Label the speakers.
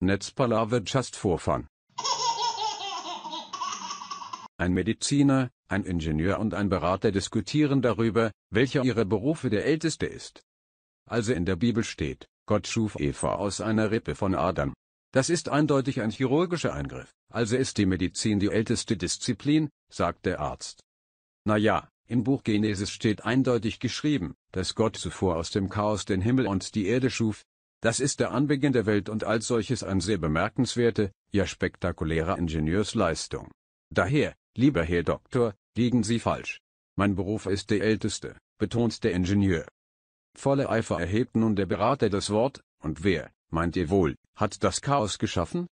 Speaker 1: Netzpalaver just for fun. Ein Mediziner, ein Ingenieur und ein Berater diskutieren darüber, welcher ihrer Berufe der älteste ist. Also in der Bibel steht, Gott schuf Eva aus einer Rippe von Adam. Das ist eindeutig ein chirurgischer Eingriff, also ist die Medizin die älteste Disziplin, sagt der Arzt. Naja, im Buch Genesis steht eindeutig geschrieben, dass Gott zuvor aus dem Chaos den Himmel und die Erde schuf, das ist der Anbeginn der Welt und als solches eine sehr bemerkenswerte, ja spektakuläre Ingenieursleistung. Daher, lieber Herr Doktor, liegen Sie falsch. Mein Beruf ist der älteste, betont der Ingenieur. Voller Eifer erhebt nun der Berater das Wort, und wer, meint ihr wohl, hat das Chaos geschaffen?